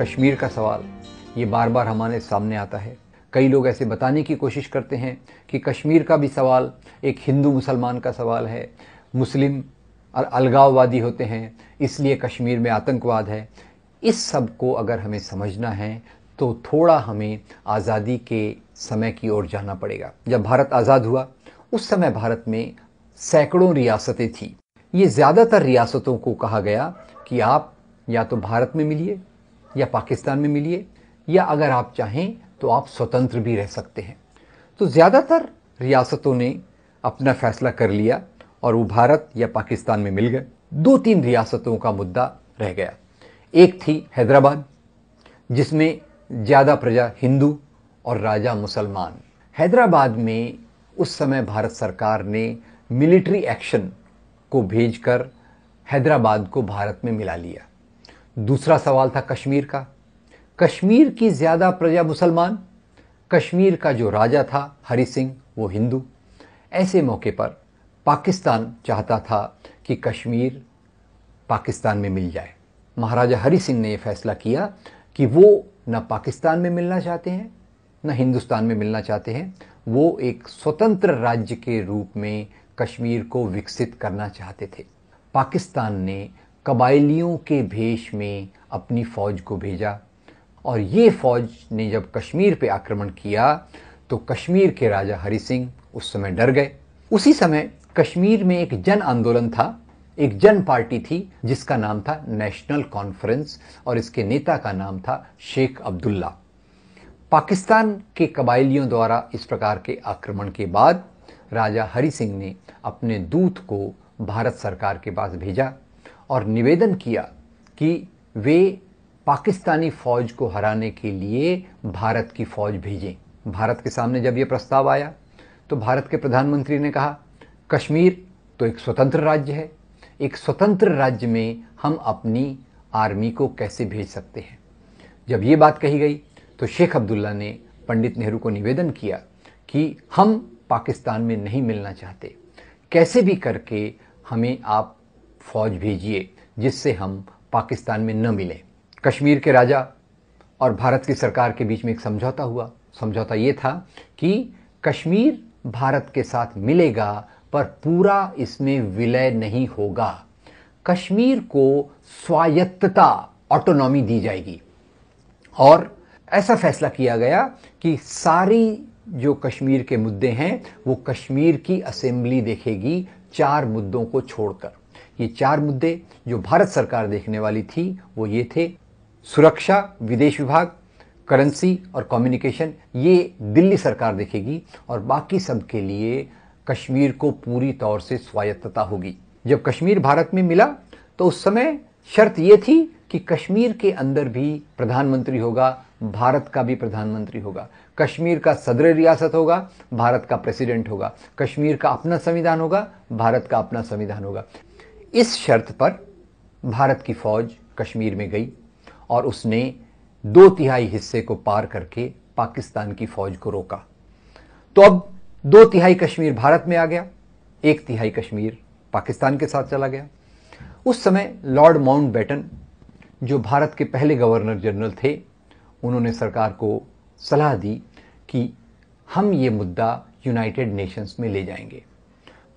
कश्मीर का सवाल ये बार बार हमारे सामने आता है कई लोग ऐसे बताने की कोशिश करते हैं कि कश्मीर का भी सवाल एक हिंदू मुसलमान का सवाल है मुस्लिम और अलगाववादी होते हैं इसलिए कश्मीर में आतंकवाद है इस सब को अगर हमें समझना है तो थोड़ा हमें आज़ादी के समय की ओर जाना पड़ेगा जब भारत आज़ाद हुआ उस समय भारत में सैकड़ों रियासतें थीं ये ज़्यादातर रियासतों को कहा गया कि आप या तो भारत में मिलिए या पाकिस्तान में मिलिए या अगर आप चाहें तो आप स्वतंत्र भी रह सकते हैं तो ज़्यादातर रियासतों ने अपना फैसला कर लिया और वो भारत या पाकिस्तान में मिल गए दो तीन रियासतों का मुद्दा रह गया एक थी हैदराबाद जिसमें ज़्यादा प्रजा हिंदू और राजा मुसलमान हैदराबाद में उस समय भारत सरकार ने मिलिट्री एक्शन को भेजकर हैदराबाद को भारत में मिला लिया दूसरा सवाल था कश्मीर का कश्मीर की ज़्यादा प्रजा मुसलमान कश्मीर का जो राजा था हरि सिंह वो हिंदू ऐसे मौके पर पाकिस्तान चाहता था कि कश्मीर पाकिस्तान में मिल जाए महाराजा हरि सिंह ने यह फैसला किया कि वो न पाकिस्तान में मिलना चाहते हैं न हिंदुस्तान में मिलना चाहते हैं वो एक स्वतंत्र राज्य के रूप में कश्मीर को विकसित करना चाहते थे पाकिस्तान ने कबायलियों के भेष में अपनी फ़ौज को भेजा और ये फ़ौज ने जब कश्मीर पे आक्रमण किया तो कश्मीर के राजा हरि सिंह उस समय डर गए उसी समय कश्मीर में एक जन आंदोलन था एक जन पार्टी थी जिसका नाम था नेशनल कॉन्फ्रेंस और इसके नेता का नाम था शेख अब्दुल्ला पाकिस्तान के कबायलियों द्वारा इस प्रकार के आक्रमण के बाद राजा हरि सिंह ने अपने दूत को भारत सरकार के पास भेजा और निवेदन किया कि वे पाकिस्तानी फ़ौज को हराने के लिए भारत की फ़ौज भेजें भारत के सामने जब ये प्रस्ताव आया तो भारत के प्रधानमंत्री ने कहा कश्मीर तो एक स्वतंत्र राज्य है एक स्वतंत्र राज्य में हम अपनी आर्मी को कैसे भेज सकते हैं जब ये बात कही गई तो शेख अब्दुल्ला ने पंडित नेहरू को निवेदन किया कि हम पाकिस्तान में नहीं मिलना चाहते कैसे भी करके हमें आप फौज भेजिए जिससे हम पाकिस्तान में न मिलें कश्मीर के राजा और भारत की सरकार के बीच में एक समझौता हुआ समझौता ये था कि कश्मीर भारत के साथ मिलेगा पर पूरा इसमें विलय नहीं होगा कश्मीर को स्वायत्तता ऑटोनॉमी दी जाएगी और ऐसा फैसला किया गया कि सारी जो कश्मीर के मुद्दे हैं वो कश्मीर की असेंबली देखेगी चार मुद्दों को छोड़कर ये चार मुद्दे जो भारत सरकार देखने वाली थी वो ये थे सुरक्षा विदेश विभाग करेंसी और कम्युनिकेशन ये दिल्ली सरकार देखेगी और बाकी सब के लिए कश्मीर को पूरी तौर से स्वायत्तता होगी जब कश्मीर भारत में मिला तो उस समय शर्त ये थी कि कश्मीर के अंदर भी प्रधानमंत्री होगा भारत का भी प्रधानमंत्री होगा कश्मीर का सदर रियासत होगा भारत का प्रेसिडेंट होगा कश्मीर का अपना संविधान होगा भारत का अपना संविधान होगा इस शर्त पर भारत की फौज कश्मीर में गई और उसने दो तिहाई हिस्से को पार करके पाकिस्तान की फौज को रोका तो अब दो तिहाई कश्मीर भारत में आ गया एक तिहाई कश्मीर पाकिस्तान के साथ चला गया उस समय लॉर्ड माउंट बैटन जो भारत के पहले गवर्नर जनरल थे उन्होंने सरकार को सलाह दी कि हम ये मुद्दा यूनाइटेड नेशंस में ले जाएंगे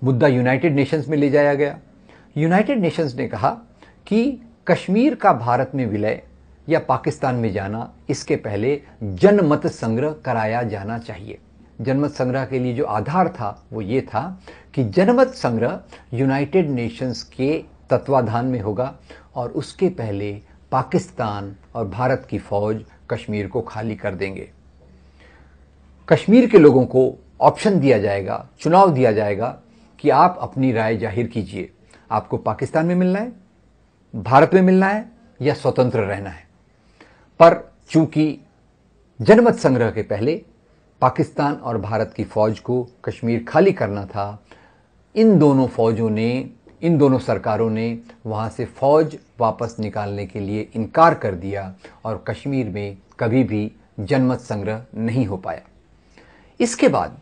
मुद्दा यूनाइटेड नेशंस में ले जाया गया यूनाइटेड नेशंस ने कहा कि कश्मीर का भारत में विलय या पाकिस्तान में जाना इसके पहले जनमत संग्रह कराया जाना चाहिए जनमत संग्रह के लिए जो आधार था वो ये था कि जनमत संग्रह यूनाइटेड नेशंस के तत्वाधान में होगा और उसके पहले पाकिस्तान और भारत की फौज कश्मीर को खाली कर देंगे कश्मीर के लोगों को ऑप्शन दिया जाएगा चुनाव दिया जाएगा कि आप अपनी राय जाहिर कीजिए आपको पाकिस्तान में मिलना है भारत में मिलना है या स्वतंत्र रहना है पर चूंकि जनमत संग्रह के पहले पाकिस्तान और भारत की फौज को कश्मीर खाली करना था इन दोनों फौजों ने इन दोनों सरकारों ने वहाँ से फौज वापस निकालने के लिए इनकार कर दिया और कश्मीर में कभी भी जनमत संग्रह नहीं हो पाया इसके बाद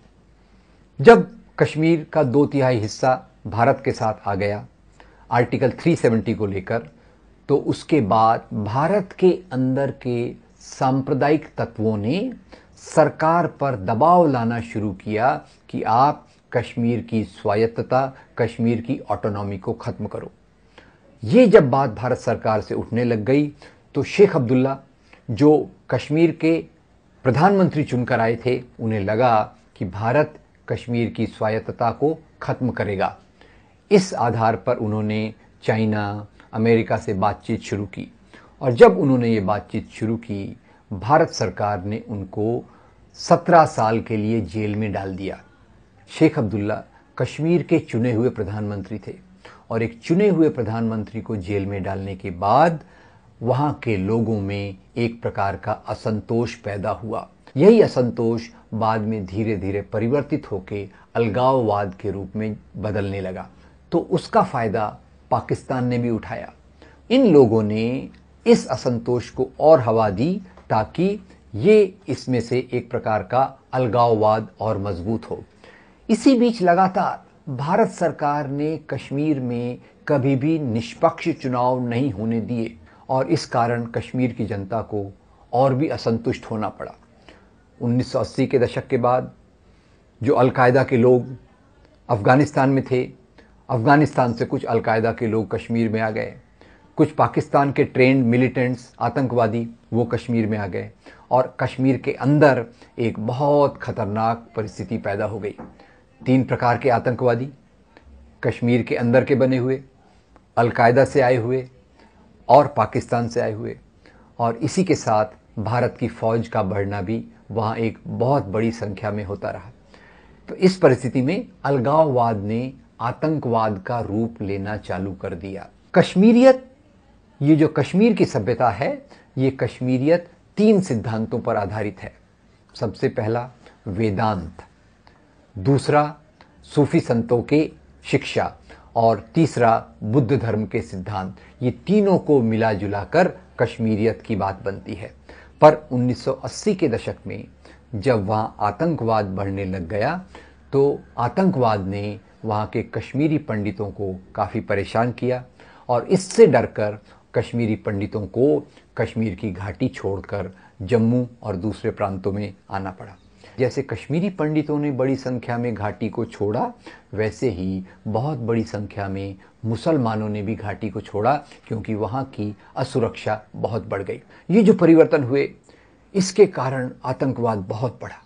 जब कश्मीर का दो तिहाई हिस्सा भारत के साथ आ गया आर्टिकल 370 को लेकर तो उसके बाद भारत के अंदर के सांप्रदायिक तत्वों ने सरकार पर दबाव लाना शुरू किया कि आप कश्मीर की स्वायत्तता कश्मीर की ऑटोनॉमी को ख़त्म करो ये जब बात भारत सरकार से उठने लग गई तो शेख अब्दुल्ला जो कश्मीर के प्रधानमंत्री चुनकर आए थे उन्हें लगा कि भारत कश्मीर की स्वायत्तता को ख़त्म करेगा इस आधार पर उन्होंने चाइना अमेरिका से बातचीत शुरू की और जब उन्होंने ये बातचीत शुरू की भारत सरकार ने उनको सत्रह साल के लिए जेल में डाल दिया शेख अब्दुल्ला कश्मीर के चुने हुए प्रधानमंत्री थे और एक चुने हुए प्रधानमंत्री को जेल में डालने के बाद वहाँ के लोगों में एक प्रकार का असंतोष पैदा हुआ यही असंतोष बाद में धीरे धीरे परिवर्तित होकर अलगाववाद के रूप में बदलने लगा तो उसका फ़ायदा पाकिस्तान ने भी उठाया इन लोगों ने इस असंतोष को और हवा दी ताकि ये इसमें से एक प्रकार का अलगाववाद और मजबूत हो इसी बीच लगातार भारत सरकार ने कश्मीर में कभी भी निष्पक्ष चुनाव नहीं होने दिए और इस कारण कश्मीर की जनता को और भी असंतुष्ट होना पड़ा 1980 के दशक के बाद जो अलकायदा के लोग अफ़गानिस्तान में थे अफ़गानिस्तान से कुछ अलकायदा के लोग कश्मीर में आ गए कुछ पाकिस्तान के ट्रेंड मिलिटेंट्स आतंकवादी वो कश्मीर में आ गए और कश्मीर के अंदर एक बहुत ख़तरनाक परिस्थिति पैदा हो गई तीन प्रकार के आतंकवादी कश्मीर के अंदर के बने हुए अलकायदा से आए हुए और पाकिस्तान से आए हुए और इसी के साथ भारत की फ़ौज का बढ़ना भी वहाँ एक बहुत बड़ी संख्या में होता रहा तो इस परिस्थिति में अलगाववाद ने आतंकवाद का रूप लेना चालू कर दिया कश्मीरियत ये जो कश्मीर की सभ्यता है ये कश्मीरियत तीन सिद्धांतों पर आधारित है सबसे पहला वेदांत दूसरा सूफी संतों के शिक्षा और तीसरा बुद्ध धर्म के सिद्धांत ये तीनों को मिला जुला कर कश्मीरियत की बात बनती है पर 1980 के दशक में जब वहाँ आतंकवाद बढ़ने लग गया तो आतंकवाद ने वहाँ के कश्मीरी पंडितों को काफ़ी परेशान किया और इससे डरकर कश्मीरी पंडितों को कश्मीर की घाटी छोड़कर जम्मू और दूसरे प्रांतों में आना पड़ा जैसे कश्मीरी पंडितों ने बड़ी संख्या में घाटी को छोड़ा वैसे ही बहुत बड़ी संख्या में मुसलमानों ने भी घाटी को छोड़ा क्योंकि वहाँ की असुरक्षा बहुत बढ़ गई ये जो परिवर्तन हुए इसके कारण आतंकवाद बहुत बढ़ा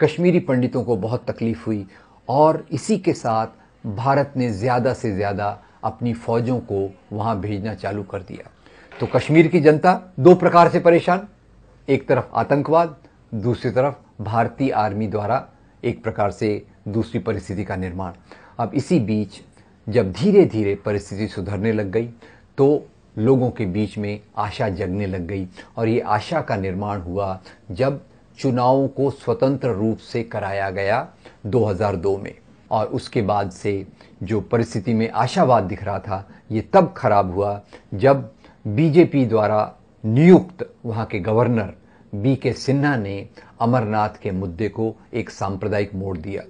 कश्मीरी पंडितों को बहुत तकलीफ हुई और इसी के साथ भारत ने ज़्यादा से ज़्यादा अपनी फ़ौजों को वहाँ भेजना चालू कर दिया तो कश्मीर की जनता दो प्रकार से परेशान एक तरफ आतंकवाद दूसरी तरफ भारतीय आर्मी द्वारा एक प्रकार से दूसरी परिस्थिति का निर्माण अब इसी बीच जब धीरे धीरे परिस्थिति सुधरने लग गई तो लोगों के बीच में आशा जगने लग गई और ये आशा का निर्माण हुआ जब चुनावों को स्वतंत्र रूप से कराया गया 2002 में और उसके बाद से जो परिस्थिति में आशावाद दिख रहा था ये तब खराब हुआ जब बीजेपी द्वारा नियुक्त वहाँ के गवर्नर बी के सिन्हा ने अमरनाथ के मुद्दे को एक सांप्रदायिक मोड़ दिया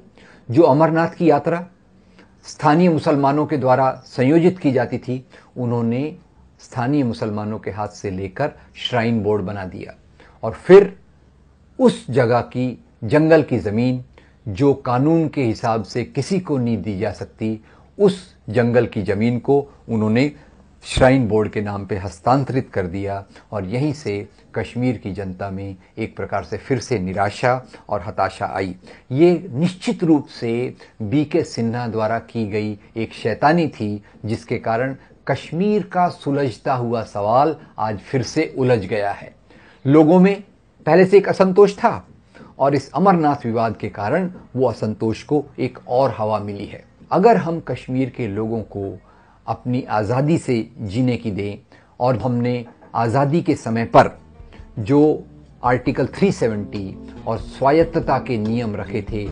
जो अमरनाथ की यात्रा स्थानीय मुसलमानों के द्वारा संयोजित की जाती थी उन्होंने स्थानीय मुसलमानों के हाथ से लेकर श्राइन बोर्ड बना दिया और फिर उस जगह की जंगल की ज़मीन जो कानून के हिसाब से किसी को नहीं दी जा सकती उस जंगल की ज़मीन को उन्होंने श्राइन बोर्ड के नाम पे हस्तांतरित कर दिया और यहीं से कश्मीर की जनता में एक प्रकार से फिर से निराशा और हताशा आई ये निश्चित रूप से बी के सिन्हा द्वारा की गई एक शैतानी थी जिसके कारण कश्मीर का सुलझता हुआ सवाल आज फिर से उलझ गया है लोगों में पहले से एक असंतोष था और इस अमरनाथ विवाद के कारण वो असंतोष को एक और हवा मिली है अगर हम कश्मीर के लोगों को अपनी आज़ादी से जीने की दें और हमने आज़ादी के समय पर जो आर्टिकल 370 और स्वायत्तता के नियम रखे थे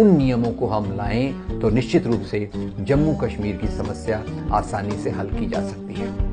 उन नियमों को हम लाएं तो निश्चित रूप से जम्मू कश्मीर की समस्या आसानी से हल की जा सकती है